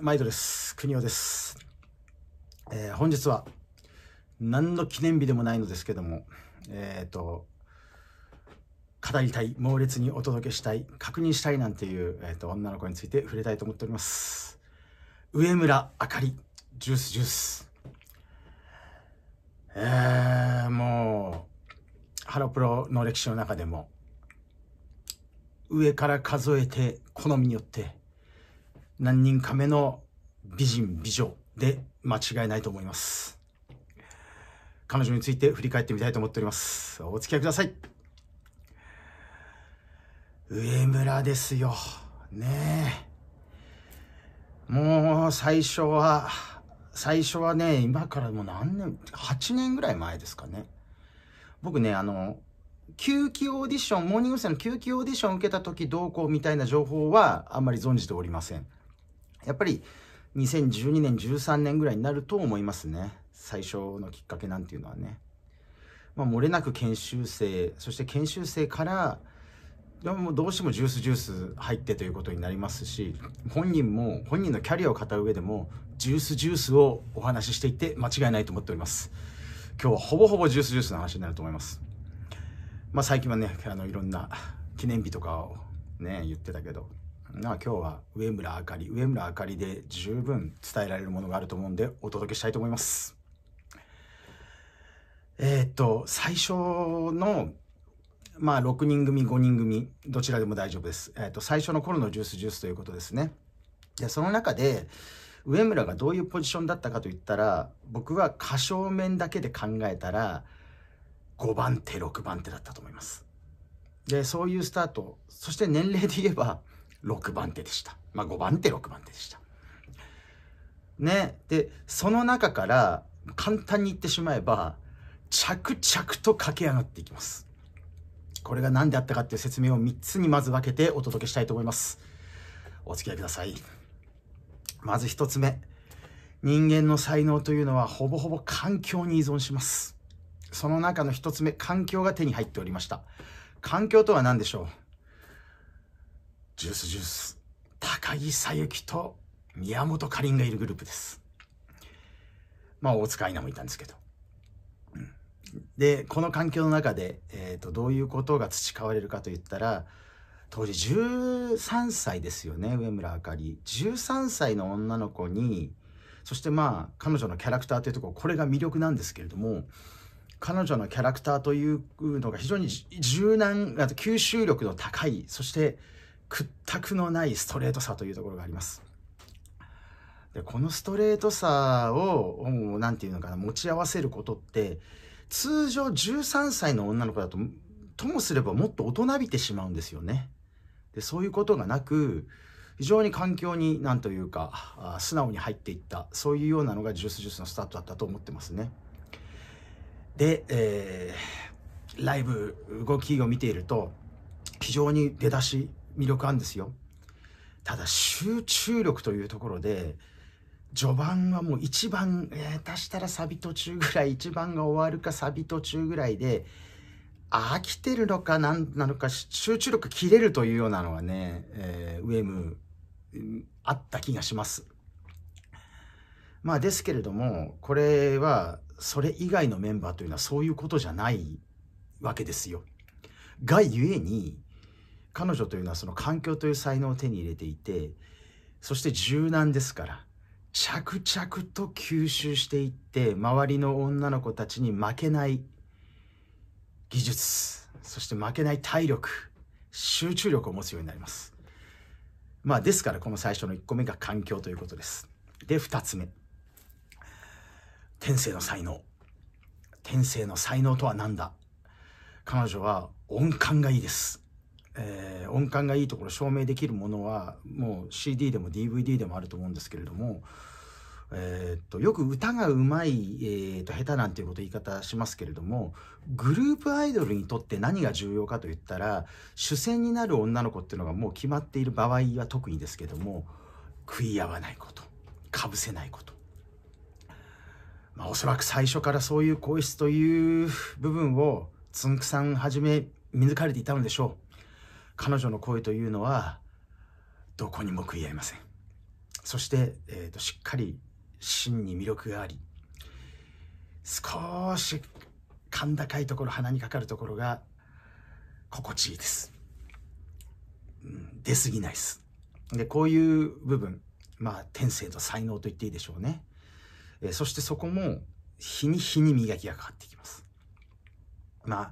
マイトです。国尾です。えー、本日は、何の記念日でもないのですけども、えっ、ー、と、語りたい、猛烈にお届けしたい、確認したいなんていう、えーと、と女の子について触れたいと思っております。上村あかり、ジュースジュース。えー、もう、ハロプロの歴史の中でも、上から数えて好みによって何人か目の美人美女で間違いないと思います彼女について振り返ってみたいと思っておりますお付き合いください上村ですよねえもう最初は最初はね今からもう何年8年ぐらい前ですかね僕ねあの休憩オーディションモーニング娘。の休憩オーディションを受けた時どうこうみたいな情報はあんまり存じておりませんやっぱり2012年、13年ぐらいになると思いますね。最初のきっかけなんていうのはね。まあ、漏れなく研修生、そして研修生から、もうどうしてもジュースジュース入ってということになりますし、本人も、本人のキャリアを語る上でも、ジュースジュースをお話ししていて間違いないと思っております。今日はほぼほぼジュースジュースの話になると思います。まあ最近はね、あのいろんな記念日とかをね、言ってたけど、今日は上村あかり上村あかりで十分伝えられるものがあると思うんでお届けしたいと思いますえー、っと最初のまあ6人組5人組どちらでも大丈夫です、えー、っと最初の頃のジュースジュースということですねでその中で上村がどういうポジションだったかといったら僕は歌唱面だけで考えたら5番手6番手だったと思いますでそういうスタートそして年齢で言えば6番手でした。まあ、5番手、6番手でした。ね。で、その中から、簡単に言ってしまえば、着々と駆け上がっていきます。これが何であったかっていう説明を3つにまず分けてお届けしたいと思います。お付き合いください。まず1つ目。人間の才能というのはほぼほぼ環境に依存します。その中の1つ目、環境が手に入っておりました。環境とは何でしょうジュースジュース高木さゆきと宮本かりんがいるグループですまあ大塚愛菜もいたんですけどでこの環境の中で、えーと、とどういうことが培われるかといったら当時13歳ですよね上村あかり13歳の女の子にそしてまあ彼女のキャラクターというところこれが魅力なんですけれども彼女のキャラクターというのが非常に柔軟あと吸収力の高いそして屈託のないストレートさというところがあります。でこのストレートさを何て言うのかな持ち合わせることって通常13歳の女の子だとともすればもっと大人びてしまうんですよね。でそういうことがなく非常に環境に何というか素直に入っていったそういうようなのがジュースジュースのスタートだったと思ってますね。で、えー、ライブ動きを見ていると非常に出だし魅力あるんですよ。ただ集中力というところで、序盤はもう一番、えー、したらサビ途中ぐらい、一番が終わるかサビ途中ぐらいで、飽きてるのか何なのか集中力切れるというようなのはね、えー、ウェム、あった気がします。まあですけれども、これはそれ以外のメンバーというのはそういうことじゃないわけですよ。がゆえに、彼女というのはその環境という才能を手に入れていてそして柔軟ですから着々と吸収していって周りの女の子たちに負けない技術そして負けない体力集中力を持つようになりますまあですからこの最初の1個目が環境ということですで2つ目天性の才能天性の才能とは何だ彼女は音感がいいですえー、音感がいいところ証明できるものはもう CD でも DVD でもあると思うんですけれども、えー、っとよく歌がうまい、えー、っと下手なんていうこと言い方しますけれどもグループアイドルにとって何が重要かといったら主戦になる女の子っていうのがもう決まっている場合は特にですけども食い合わないことかぶせないこと。まあ、おそらく最初からそういう皇室という部分をつんくさんはじめ見抜かれていたのでしょう。彼女の声というのはどこにも食い合いませんそして、えーと、しっかり真に魅力があり少し甲高いところ鼻にかかるところが心地いいです、うん、出過ぎないですでこういう部分まあ天性と才能と言っていいでしょうね、えー、そしてそこも日に日に磨きがかかってきますまあ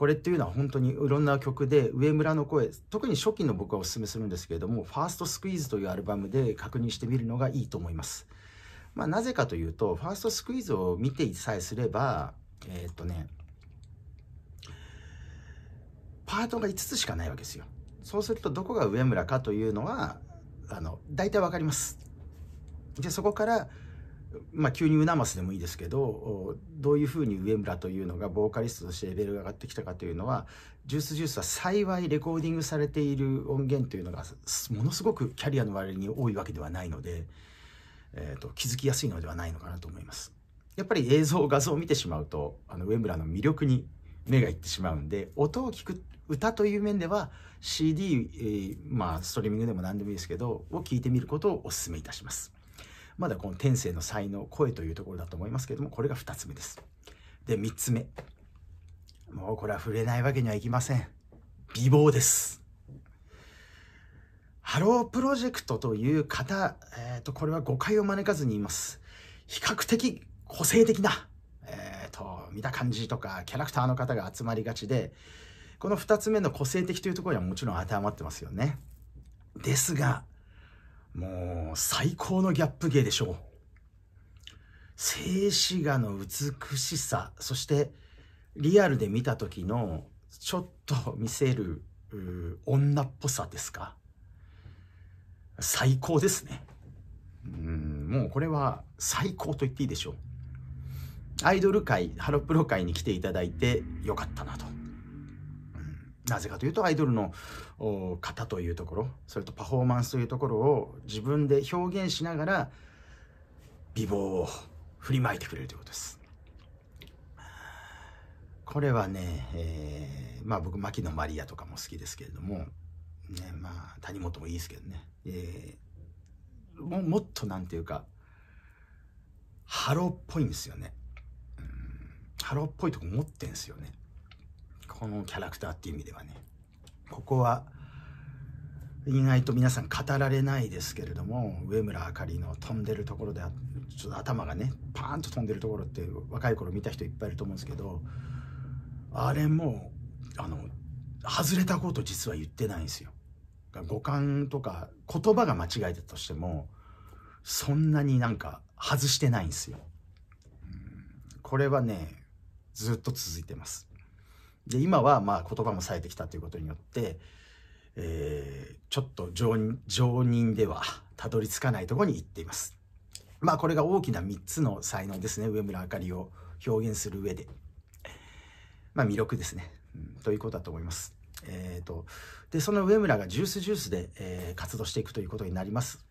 これっていうのは本当にいろんな曲で上村の声特に初期の僕はおすすめするんですけれども「ファーストスクイーズというアルバムで確認してみるのがいいと思います。まあ、なぜかというとファーストスクイーズを見てさえすればえー、っとねパートが5つしかないわけですよ。そうするとどこが上村かというのはあの大体わかります。でそこからまあ、急にうなますでもいいですけどどういうふうに上村というのがボーカリストとしてレベルが上がってきたかというのはジュースジュースは幸いレコーディングされている音源というのがものすごくキャリアの割に多いわけではないので、えーと、気づきやすいのではないのかなと思います。やっぱり映像画像を見てしまうとあの上村の魅力に目がいってしまうんで音を聞く歌という面では CD、えー、まあストリーミングでも何でもいいですけどを聞いてみることをお勧めいたします。まだこの天性の才能、声というところだと思いますけれども、これが2つ目です。で、3つ目。もうこれは触れないわけにはいきません。美貌です。ハロープロジェクトという方、えっ、ー、と、これは誤解を招かずに言います。比較的個性的な、えっ、ー、と、見た感じとか、キャラクターの方が集まりがちで、この2つ目の個性的というところにはもちろん当てはまってますよね。ですが、もう最高のギャップ芸でしょう静止画の美しさそしてリアルで見た時のちょっと見せる女っぽさですか最高ですねうんもうこれは最高と言っていいでしょうアイドル界ハロプロ界に来ていただいてよかったなとなぜかというとアイドルの方というところそれとパフォーマンスというところを自分で表現しながら美貌を振りまいてくれるということです。これはね、えー、まあ僕牧野マリアとかも好きですけれども、ね、まあ谷本もいいですけどね、えー、ももっとなんていうかハローっぽいんですよね。ハローっぽいとこ持ってんすよね。このキャラクターっていう意味ではねここは意外と皆さん語られないですけれども上村あかりの飛んでるところでちょっと頭がねパーンと飛んでるところって若い頃見た人いっぱいいると思うんですけどあれもあの外れたこと実は言ってないんですよ。五感とか言葉が間違えたとしてもそんなになんか外してないんですよ。これはねずっと続いてます。で今はまあ言葉も冴えてきたということによって、えー、ちょっと常任常人ではたどり着かないところに行っています。まあこれが大きな3つの才能ですね上村あかりを表現する上で。まあ魅力ですね、うん、ということだと思います。えーと、とでその上村がジュースジュースで、えー、活動していくということになります。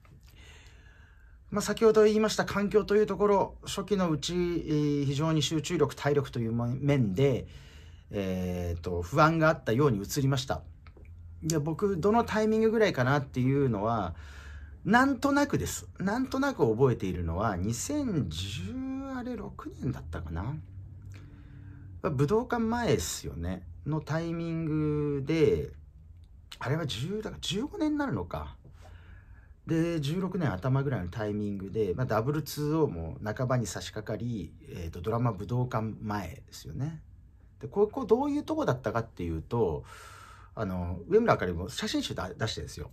まあ、先ほど言いました環境というところ初期のうち、えー、非常に集中力体力という面で、えーと、不安があったように映りましたで僕どのタイミングぐらいかなっていうのはなんとなくですなんとなく覚えているのは2010あれ6年だったかな武道館前ですよねのタイミングであれは10だから15年になるのかで16年頭ぐらいのタイミングで、まあ、W2O も半ばに差し掛かり、えーとドラマ武道館前ですよねでここどういうとこだったかっていうとあの上村あかりも写真集出してですよ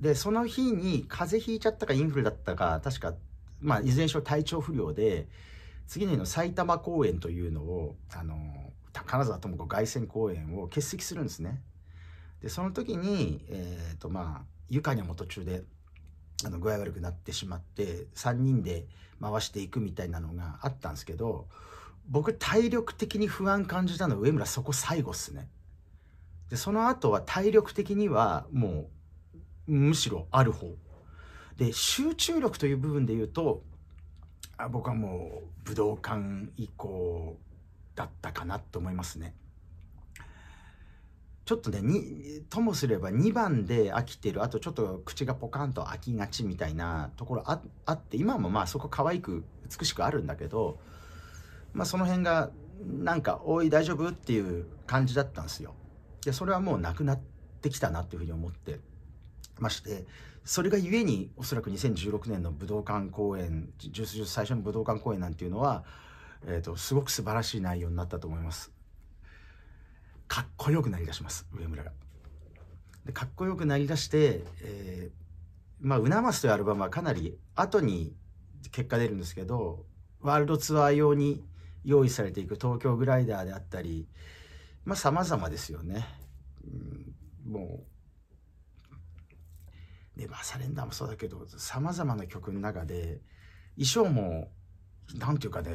でその日に風邪ひいちゃったかインフルだったか確か、まあ、いずれにしろ体調不良で次の日の埼玉公演というのをあの金沢智子凱旋公演を欠席するんですねでその時に、えーとまあ、ゆにも途中であの具合悪くなってしまって3人で回していくみたいなのがあったんですけど僕体力的に不安感じたのは上村そこ最後っすねでその後は体力的にはもうむしろある方で集中力という部分で言うとあ僕はもう武道館以降だったかなと思いますねちょっとねにともすれば2番で飽きてるあとちょっと口がポカンと飽きがちみたいなところああって今もまあそこ可愛く美しくあるんだけどまあ、その辺がなんか「おい大丈夫?」っていう感じだったんですよ。でそれはもうなくなってきたなっていうふうに思ってましてそれがゆえにおそらく2016年の武道館公演ジュースジュース最初の武道館公演なんていうのは、えーと、すごく素晴らしい内容になったと思います。かっこよくなりだします上村が。でかっこよくなりだして、えー、まあ「うなます」というアルバムはかなり後に結果出るんですけどワールドツアー用に用意されていく東京グライダーであったりまあ様々ですよね、うん、もうでまあサレンダーもそうだけど様々な曲の中で衣装もなんていうかね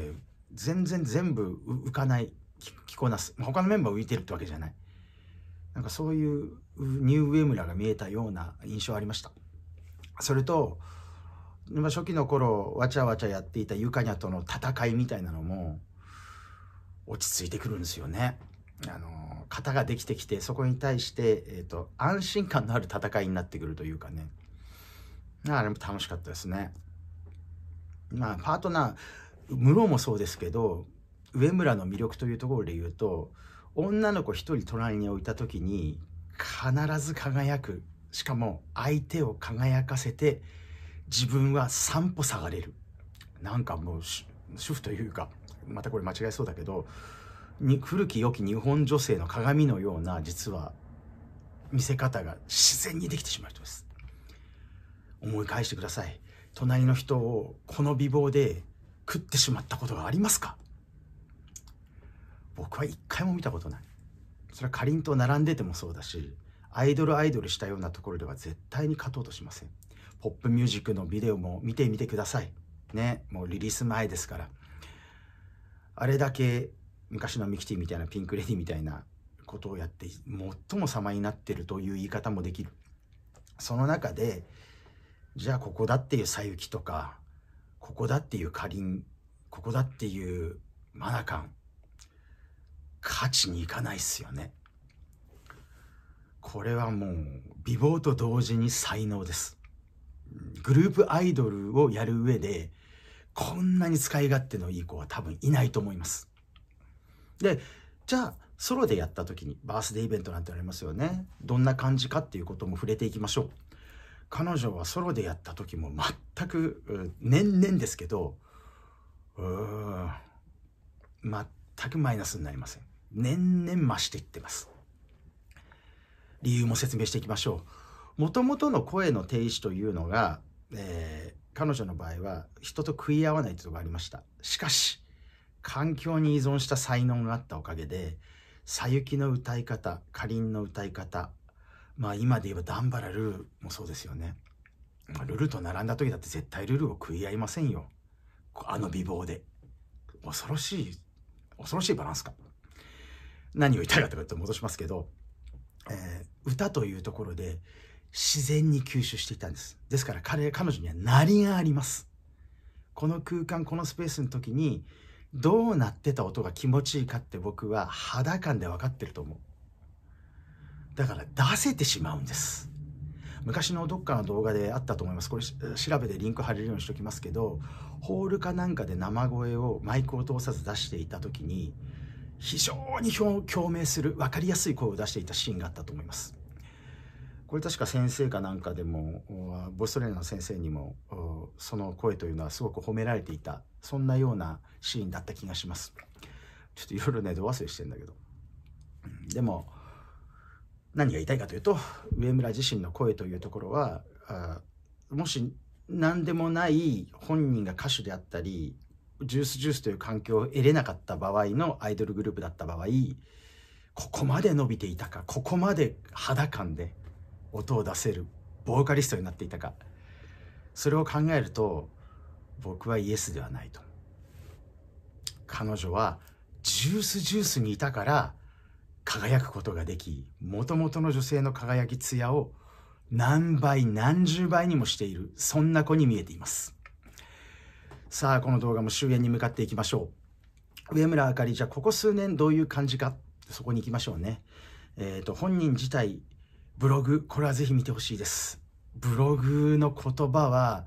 全然全部浮かない着こなす、他のメンバー浮いてるってわけじゃないなんかそういうニューウムラが見えたような印象ありましたそれと初期の頃わちゃわちゃやっていたユカニャとの戦いみたいなのも落ち着いてくるんですよね。あの型ができてきてそこに対して、えーと、安心感のある戦いになってくるというかねあれも楽しかったですね。まあパートナー室もそうですけど上村の魅力というところで言うと女の子一人隣に置いた時に必ず輝くしかも相手を輝かせて自分は3歩下がれるなんかもう主婦というかまたこれ間違えそうだけどに古き良き日本女性の鏡のような実は見せ方が自然にできてしまう人です思い返してください隣の人をこの美貌で食ってしまったことがありますか僕は一回も見たことないそれはかりんと並んでてもそうだしアイドルアイドルしたようなところでは絶対に勝とうとしませんポップミュージックのビデオも見てみてくださいねもうリリース前ですからあれだけ昔のミキティみたいなピンク・レディみたいなことをやって最も様になってるという言い方もできるその中でじゃあここだっていう「さゆき」とかここだっていう「かりん」ここだっていう「マナカン」勝ちにいかないっすよねこれはもう美貌と同時に才能ですグループアイドルをやる上でこんなに使い勝手のいい子は多分いないと思います。で、じゃあ、ソロでやった時にバースデーイベントなんてありますよね。どんな感じかっていうことも触れていきましょう。彼女はソロでやった時も全く、年々ですけど、うーん、全くマイナスになりません。年々増していってます。理由も説明していきましょう。もともとの声の停止というのが、え彼女の場合は人と食い合わないというとこがありましたしかし環境に依存した才能があったおかげでさゆきの歌い方かりんの歌い方まあ今で言えばダンバラルーもそうですよね、まあ、ルルと並んだ時だって絶対ルルを食い合いませんよあの美貌で恐ろしい恐ろしいバランスか何を言いたいかというと戻しますけど、えー、歌というところで自然に吸収していたんですですから彼彼女にはなりがありますこの空間このスペースの時にどうなってた音が気持ちいいかって僕は肌感で分かってると思うだから出せてしまうんです昔のどっかの動画であったと思いますこれ調べてリンク貼れるようにしときますけどホールかなんかで生声をマイクを通さず出していた時に非常に共鳴する分かりやすい声を出していたシーンがあったと思いますこれ確か先生かなんかでもボストレーナーの先生にもその声というのはすごく褒められていたそんなようなシーンだった気がしますちょっといろいろねど忘れしてんだけどでも何が言いたいかというと上村自身の声というところはもし何でもない本人が歌手であったりジュースジュースという環境を得れなかった場合のアイドルグループだった場合ここまで伸びていたかここまで肌感で音を出せるボーカリストになっていたかそれを考えると僕はイエスではないと彼女はジュースジュースにいたから輝くことができもともとの女性の輝き艶を何倍何十倍にもしているそんな子に見えていますさあこの動画も終焉に向かっていきましょう上村あかりじゃあここ数年どういう感じかそこに行きましょうねえっ、ー、と本人自体ブログ、これはぜひ見てほしいです。ブログの言葉は、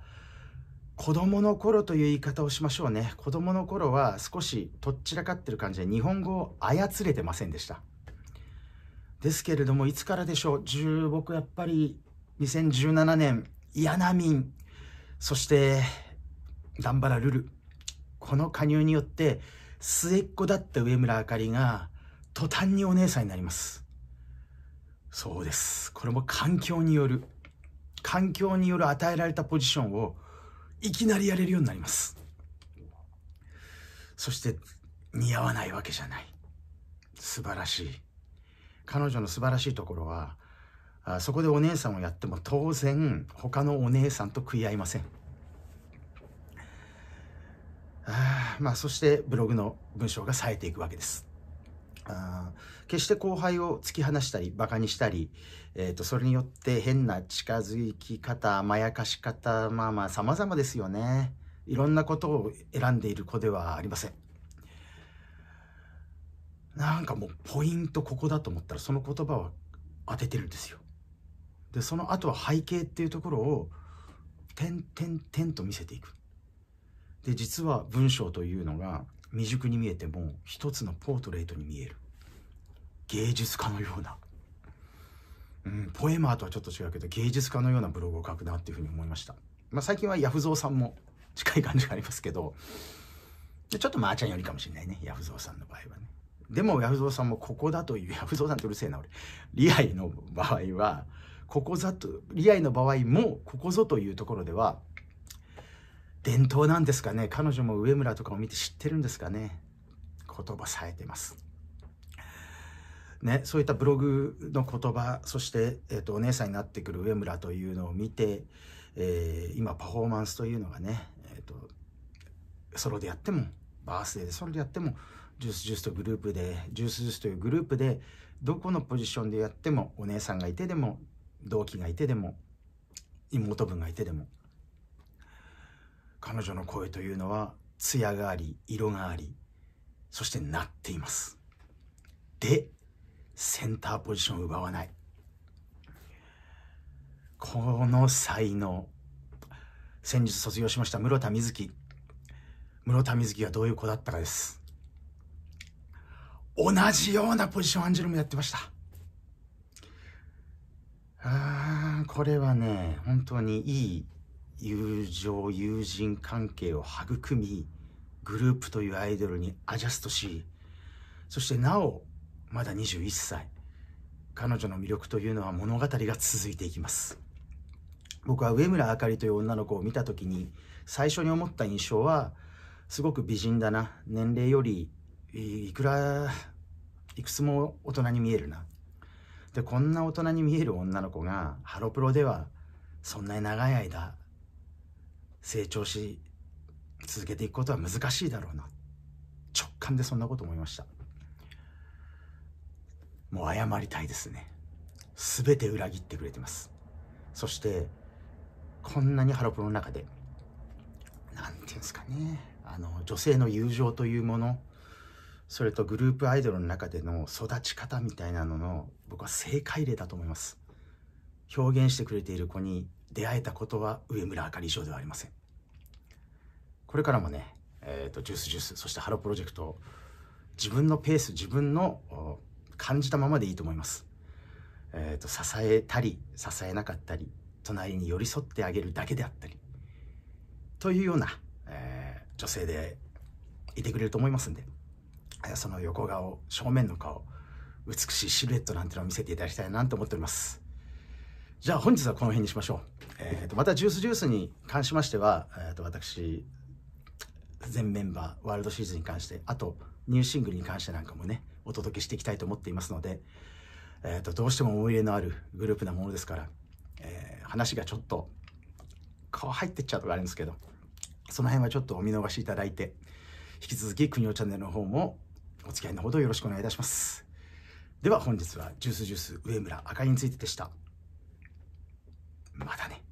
子供の頃という言い方をしましょうね。子供の頃は少しとっちらかってる感じで日本語を操れてませんでした。ですけれども、いつからでしょう。僕やっぱり2017年、ヤナミン、そしてダンバラルル。この加入によって末っ子だった上村あかりが途端にお姉さんになります。そうですこれも環境による環境による与えられたポジションをいきなりやれるようになりますそして似合わないわけじゃない素晴らしい彼女の素晴らしいところはあそこでお姉さんをやっても当然他のお姉さんと食い合いませんあまあそしてブログの文章が冴えていくわけですあ決して後輩を突き放したりバカにしたり、えーと、それによって変な近づき方まやかし方まあまあ様々ですよねいろんなことを選んでいる子ではありませんなんかもうポイントここだと思ったらその言葉は当ててるんですよでその後は背景っていうところを点点点と見せていくで実は文章というのが未熟に見えても一つのポートレートに見える芸術家のような、うん、ポエマーとはちょっと違うけど芸術家のようなブログを書くなっていうふうに思いました、まあ、最近はヤフゾーさんも近い感じがありますけどちょっとまーちゃんよりかもしれないねヤフゾーさんの場合はねでもヤフゾーさんもここだというヤフゾーさんってうるせえな俺リアイの場合はここざとリアイの場合もここぞというところでは伝統なんですかね彼女も上村とかを見て知ってるんですかね言葉冴えてます。ね、そういったブログの言葉そして、えーと、お姉さんになってくる上村というのを見て、えー、今パフォーマンスというのがね、えーとソロでやってもバースデーでソロでやってもジュースジュースとグループでジュースジュースというグループでどこのポジションでやってもお姉さんがいてでも同期がいてでも妹分がいてでも彼女の声というのは艶があり色がありそして鳴っていますでセンターポジションを奪わないこの才能先日卒業しました室田瑞希室田瑞希がどういう子だったかです同じようなポジションアンジュルムやってましたあーこれはね本当にいい友情友人関係を育みグループというアイドルにアジャストしそしてなおまだ21歳彼女の魅力というのは物語が続いていきます僕は上村あかりという女の子を見た時に最初に思った印象はすごく美人だな年齢よりいくらいくつも大人に見えるなでこんな大人に見える女の子がハロプロではそんなに長い間成長し続けていくことは難しいだろうな直感でそんなこと思いましたもう謝りたいですね全て裏切ってくれてますそしてこんなにハロプロの中で何て言うんですかねあの女性の友情というものそれとグループアイドルの中での育ち方みたいなのの僕は正解例だと思います表現してくれている子に出会えたことは上村あかり以上ではありませんこれからもね、えーと、ジュースジュースそしてハロープロジェクト自分のペース自分の感じたままでいいと思います、えーと、支えたり支えなかったり隣に寄り添ってあげるだけであったりというような、えー、女性でいてくれると思いますんでその横顔正面の顔美しいシルエットなんてのを見せていただきたいなと思っておりますじゃあ本日はこの辺にしましょう、えーと、またジュースジュースに関しましては、えーと私全メンバーワールドシリーズに関してあとニューシングルに関してなんかもねお届けしていきたいと思っていますので、えーと、どうしても思い入れのあるグループなものですから、えー、話がちょっと顔入ってっちゃうとかあるんですけどその辺はちょっとお見逃しいただいて引き続き国尾チャンネルの方もお付き合いのほどよろしくお願いいたしますでは本日はジュースジュース上村赤井についてでしたまたね